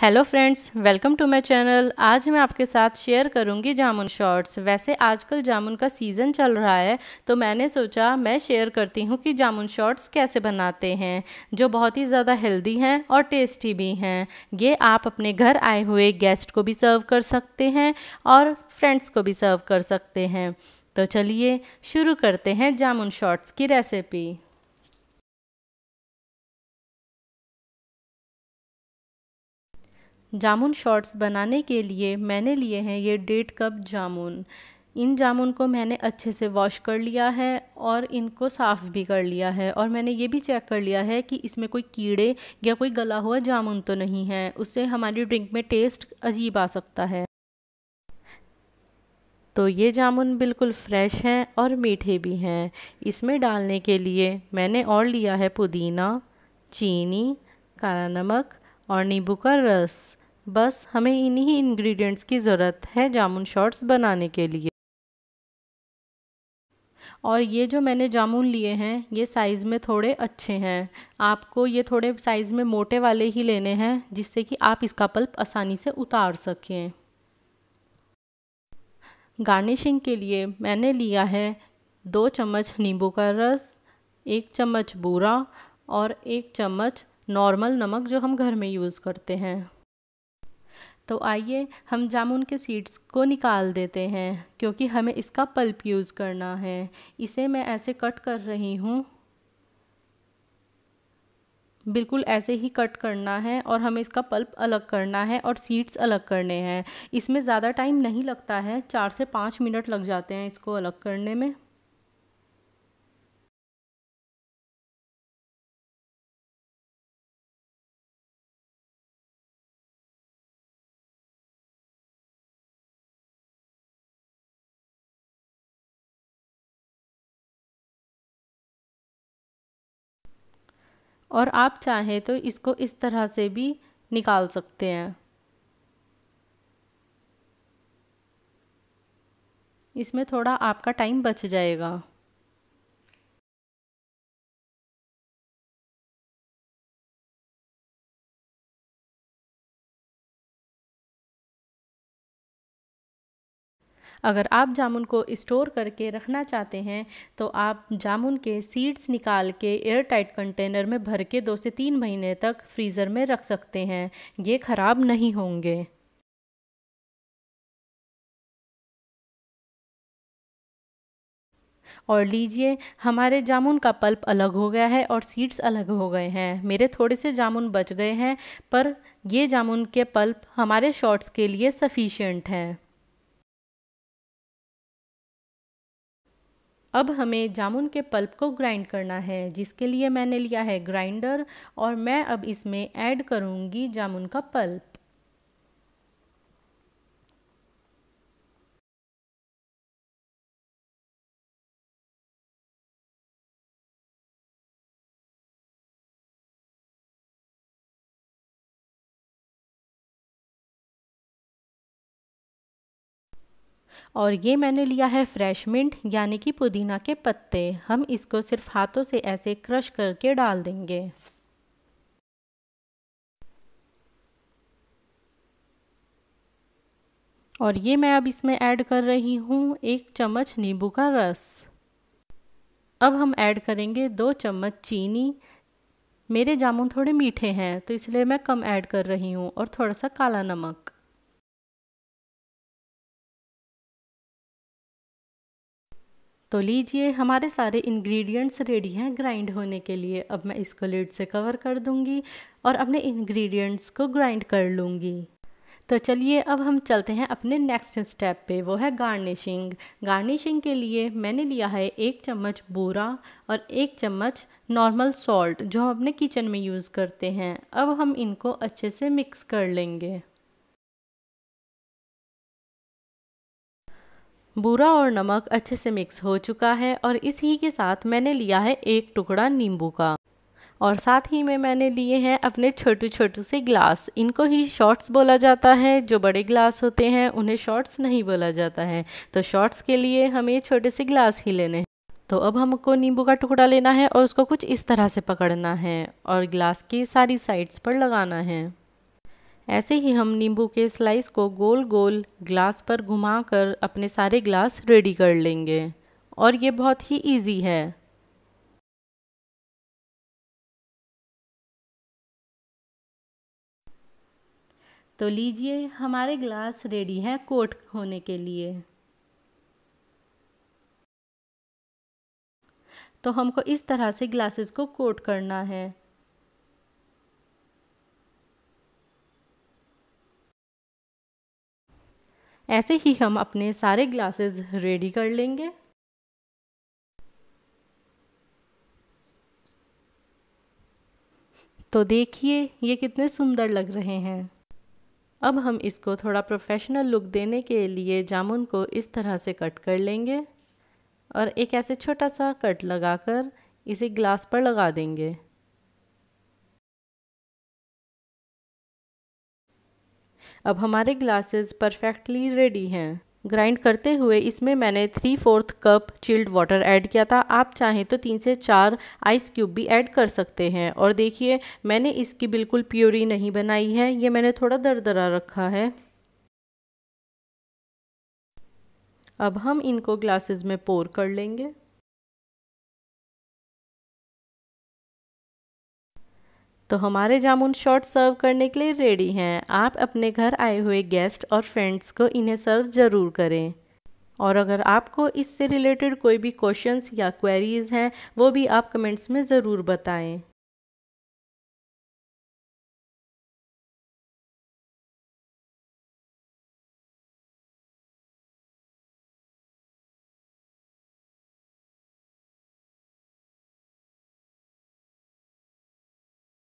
hello friends welcome to my channel आज मैं आपके साथ शेयर करूंगी जामुन शॉर्ट्स वैसे आजकल जामुन का सीज़न चल रहा है तो मैंने सोचा मैं शेयर करती हूं कि जामुन शॉर्ट्स कैसे बनाते हैं जो बहुत ही ज़्यादा हेल्दी हैं और टेस्टी भी हैं ये आप अपने घर आए हुए गेस्ट को भी सर्व कर सकते हैं और फ्रेंड्स को भी सर्व कर सकते हैं तो चलिए शुरू करते हैं जामुन शॉर्ट्स की रेसिपी जामुन शॉर्ट्स बनाने के लिए मैंने लिए हैं ये डेढ़ कप जामुन इन जामुन को मैंने अच्छे से वॉश कर लिया है और इनको साफ़ भी कर लिया है और मैंने ये भी चेक कर लिया है कि इसमें कोई कीड़े या कोई गला हुआ जामुन तो नहीं है उससे हमारी ड्रिंक में टेस्ट अजीब आ सकता है तो ये जामुन बिल्कुल फ्रेश हैं और मीठे भी हैं इसमें डालने के लिए मैंने और लिया है पुदीना चीनी काला नमक और नींबू का रस बस हमें इन्हीं इंग्रेडिएंट्स की ज़रूरत है जामुन शॉर्ट्स बनाने के लिए और ये जो मैंने जामुन लिए हैं ये साइज़ में थोड़े अच्छे हैं आपको ये थोड़े साइज़ में मोटे वाले ही लेने हैं जिससे कि आप इसका पल्प आसानी से उतार सकें गार्निशिंग के लिए मैंने लिया है दो चम्मच नींबू का रस एक चम्मच बूरा और एक चम्मच नॉर्मल नमक जो हम घर में यूज़ करते हैं तो आइए हम जामुन के सीड्स को निकाल देते हैं क्योंकि हमें इसका पल्प यूज़ करना है इसे मैं ऐसे कट कर रही हूँ बिल्कुल ऐसे ही कट करना है और हमें इसका पल्प अलग करना है और सीड्स अलग करने हैं इसमें ज़्यादा टाइम नहीं लगता है चार से पाँच मिनट लग जाते हैं इसको अलग करने में और आप चाहें तो इसको इस तरह से भी निकाल सकते हैं इसमें थोड़ा आपका टाइम बच जाएगा अगर आप जामुन को स्टोर करके रखना चाहते हैं तो आप जामुन के सीड्स निकाल के एयर टाइट कंटेनर में भर के दो से तीन महीने तक फ्रीज़र में रख सकते हैं ये ख़राब नहीं होंगे और लीजिए हमारे जामुन का पल्प अलग हो गया है और सीड्स अलग हो गए हैं मेरे थोड़े से जामुन बच गए हैं पर ये जामुन के पल्प हमारे शॉर्ट्स के लिए सफिशियंट हैं अब हमें जामुन के पल्प को ग्राइंड करना है जिसके लिए मैंने लिया है ग्राइंडर और मैं अब इसमें ऐड करूँगी जामुन का पल्प और ये मैंने लिया है फ्रेश मिंट यानी कि पुदीना के पत्ते हम इसको सिर्फ हाथों से ऐसे क्रश करके डाल देंगे और ये मैं अब इसमें ऐड कर रही हूँ एक चम्मच नींबू का रस अब हम ऐड करेंगे दो चम्मच चीनी मेरे जामुन थोड़े मीठे हैं तो इसलिए मैं कम ऐड कर रही हूँ और थोड़ा सा काला नमक तो लीजिए हमारे सारे इंग्रेडिएंट्स रेडी हैं ग्राइंड होने के लिए अब मैं इसको लिड से कवर कर दूंगी और अपने इंग्रेडिएंट्स को ग्राइंड कर लूँगी तो चलिए अब हम चलते हैं अपने नेक्स्ट स्टेप पे वो है गार्निशिंग गार्निशिंग के लिए मैंने लिया है एक चम्मच बूरा और एक चम्मच नॉर्मल सॉल्ट जो हम अपने किचन में यूज़ करते हैं अब हम इनको अच्छे से मिक्स कर लेंगे बूरा और नमक अच्छे से मिक्स हो चुका है और इसी के साथ मैंने लिया है एक टुकड़ा नींबू का और साथ ही में मैंने लिए हैं अपने छोटू छोटू से ग्लास इनको ही शॉर्ट्स बोला जाता है जो बड़े ग्लास होते हैं उन्हें शॉर्ट्स नहीं बोला जाता है तो शॉर्ट्स के लिए हमें छोटे से ग्लास ही लेने हैं तो अब हमको नींबू का टुकड़ा लेना है और उसको कुछ इस तरह से पकड़ना है और ग्लास की सारी साइड्स पर लगाना है ऐसे ही हम नींबू के स्लाइस को गोल गोल ग्लास पर घुमाकर अपने सारे ग्लास रेडी कर लेंगे और ये बहुत ही इजी है तो लीजिए हमारे ग्लास रेडी हैं कोट होने के लिए तो हमको इस तरह से ग्लासेस को कोट करना है ऐसे ही हम अपने सारे ग्लासेस रेडी कर लेंगे तो देखिए ये कितने सुंदर लग रहे हैं अब हम इसको थोड़ा प्रोफेशनल लुक देने के लिए जामुन को इस तरह से कट कर लेंगे और एक ऐसे छोटा सा कट लगाकर इसे ग्लास पर लगा देंगे अब हमारे ग्लासेस परफेक्टली रेडी हैं ग्राइंड करते हुए इसमें मैंने three fourth cup chilled water add किया था आप चाहें तो तीन से चार आइस क्यूब भी ऐड कर सकते हैं और देखिए मैंने इसकी बिल्कुल प्योरी नहीं बनाई है ये मैंने थोड़ा दरदरा रखा है अब हम इनको ग्लासेस में पोर कर लेंगे तो हमारे जामुन शॉर्ट सर्व करने के लिए रेडी हैं आप अपने घर आए हुए गेस्ट और फ्रेंड्स को इन्हें सर्व ज़रूर करें और अगर आपको इससे रिलेटेड कोई भी क्वेश्चंस या क्वेरीज़ हैं वो भी आप कमेंट्स में ज़रूर बताएं